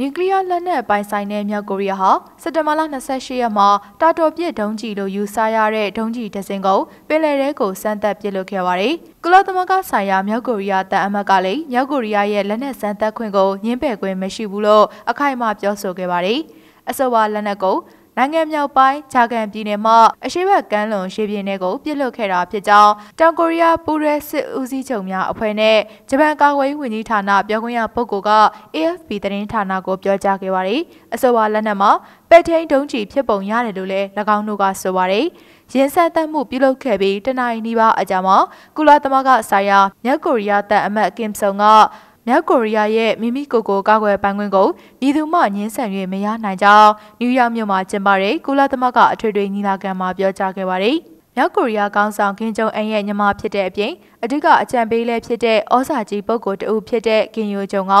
နျူကလ িয়ার လက်နက်ပိုင်ဆိုင်တဲ့မြောက်ကိုရီးယားဟာစက်တဘာလ28ရက်မှာတာတော်ပြစ်ဒုံးကျည်လိုယူဆရတဲ့ဒုံးကျည်တစ်စင်းကိုပင်လယ်ထဲကိုစမ်းသပ်ပစ်လွှတ်ခဲ့ပါတယ်။ကုလသမဂ္ဂဆိုင်ရာမြောက်ကိုရီးယားတပ်အမတ်ကလည်းမြောက်ကိုရီးယားရဲ့လက်နက်စမ်းသပ်ခွင့်ကိုညှင်းပယ်ခွင့်မရှိဘူးလို့အခိုင်အမာပြောဆိုခဲ့ပါတယ်။အဆိုပါလက်နက်ကိုနိုင်ငံမြောက်ပိုင်းဂျာကန်ပြည်နယ်မှအရှိဘက်ကမ်းလွန်ရေပြင်တွေကိုပြစ်လွတ်ခဲ့တာဖြစ်ကြောင်းတောင်ကိုရီးယားပူးရဲစစ်ဦးစီးချုပ်များအဖွဲ့နဲ့ဂျပန်ကာကွယ်ရေးဝန်ကြီးဌာနပြောခွင့်ရပုဂ္ဂိုလ်က AFP သတင်းဌာနကိုပြောကြားခဲ့ပါတယ်။အဆိုပါလက်နက်မှာပဲ့ထိန်ဒုံးကျည်ဖြစ်ပုံရတယ်လို့လည်း၎င်းတို့ကဆိုပါတယ်။ရင်ဆက်သက်မှုပြုလုပ်ခဲ့ပြီးတနင်္လာနေ့ပါအကြမ်းမှာကုလသမဂ္ဂဆိုင်ရာမြောက်ကိုရီးယားတပ်အမတ်ကင်ဆုံကမြောက်ကိုရီးယားရဲ့မိမိကိုယ်ကိုကာကွယ်ပိုင်ခွင့်ကိုပြည်သူမှငင်းဆန်၍မရနိုင်ကြောင်းနယူးယောက်မြို့မှာကျင်းပတဲ့ကုလသမဂ္ဂအထွေထွေညီလာခံမှာပြောကြားခဲ့ပါတယ်။မြောက်ကိုရီးယားကောင်းဆောင်ကင်ဂျုံအန်ရဲ့ညီမဖြစ်တဲ့အပြင်အဓိကအကြံပေးလဲဖြစ်တဲ့ဩစာကြီးပုဂ္ဂိုလ်တဦးဖြစ်တဲ့ကင်ယိုဂျုံက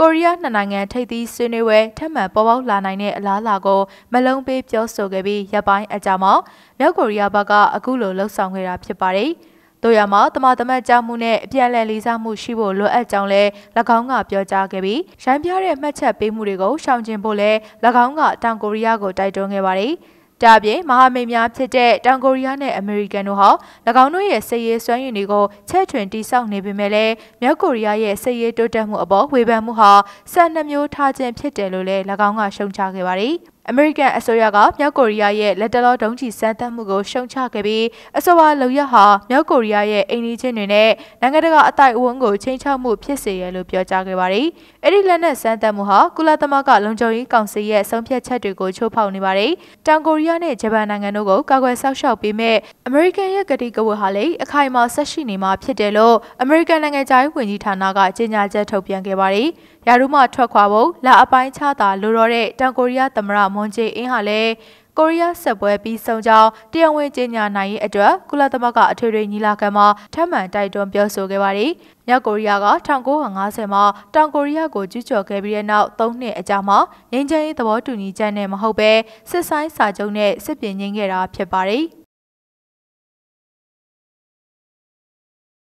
ကိုရီးယားနှစ်နိုင်ငံထိပ်သီးဆွေးနွေးပွဲထပ်မံပေါ်ပေါက်လာနိုင်တဲ့အလားအလာကိုမလုံးပေးပြောဆိုခဲ့ပြီးရပ်ပိုင်းအကြမှာမြောက်ကိုရီးယားဘက်ကအခုလိုလှုံ့ဆော်ခဲ့တာဖြစ်ပါတယ်။တို့ရမှာတမတမတ်ကြောင့်မှုနဲ့အပြန်အလှန်လေးစားမှုရှိဖို့လိုအပ်ကြောင်းလည်း၎င်းကပြောကြားခဲ့ပြီးရိုင်းပြတဲ့မှတ်ချက်ပေးမှုတွေကိုရှောင်ကျဉ်ဖို့လည်း၎င်းကတောင်ကိုရီးယားကိုတိုက်တွန်းခဲ့ပါတယ်။ဒါပြင်မဟာမိတ်များဖြစ်တဲ့တောင်ကိုရီးယားနဲ့အမေရိကန်တို့ဟာ၎င်းတို့ရဲ့စစ်ရေးစွမ်းရည်တွေကိုချဲ့ထွင်တိစောက်နေပေမဲ့လည်းမြောက်ကိုရီးယားရဲ့စစ်ရေးတိုးတက်မှုအပေါ်ဝေဖန်မှုဟာဆန်နှမျိုးထားခြင်းဖြစ်တယ်လို့လည်း၎င်းကရှုံချခဲ့ပါတယ်။အမေရိကန်အစိုးရကမြောက်ကိုရီးယားရဲ့လက်တလောဒုံးကျည်စမ်းသပ်မှုကိုရှုံချခဲ့ပြီးအဆိုပါလုံရဟာမြောက်ကိုရီးယားရဲ့အိမ်နီးချင်းတွေနဲ့နိုင်ငံတကာအတိုက်အဝန်းကိုချိန်ချောက်မှုဖြစ်စေရလို့ပြောကြားခဲ့ပါတယ်။အဲ့ဒီလက်နက်စမ်းသပ်မှုဟာကုလသမဂ္ဂလုံခြုံရေးကောင်စီရဲ့ဆုံးဖြတ်ချက်တွေကိုချိုးဖောက်နေပါတယ်။တောင်ကိုရီးယားနဲ့ဂျပန်နိုင်ငံတို့ကိုကာကွယ်ဆောက်ရှောက်ပေးမဲ့အမေရိကန်ရဲ့ကတိကဝတ်ဟာလည်းအခိုင်အမာဆက်ရှိနေမှာဖြစ်တယ်လို့အမေရိကန်နိုင်ငံသားဝန်ကြီးဌာနကကြေညာချက်ထုတ်ပြန်ခဲ့ပါတယ်။ယာရုမထွက်ခွာဖို့လက်အပိုင်းခြားတာလိုတော့တဲ့တောင်ကိုရီးယားသမ္မတမွန်ဂျေအင်းဟာလည်းကိုရီးယားဆက်ပွဲပြီးဆုံးကြောင်းတရားဝင်ကြေညာနိုင်ရေးအတွက်ကုလသမဂ္ဂအထွေထွေညီလာခံမှာထပ်မံတိုက်တွန်းပြောဆိုခဲ့ပါတယ်။မြောက်ကိုရီးယားက1950မှာတောင်ကိုရီးယားကိုကျူးကျော်ခဲ့ပြီးတဲ့နောက်၃နှစ်အကြာမှာငြိမ်းချမ်းရေးသဘောတူညီချက်နဲ့မဟုတ်ဘဲစစ်ဆိုင်စာချုပ်နဲ့စစ်ပြင်ငင်းခဲ့တာဖြစ်ပါတယ်။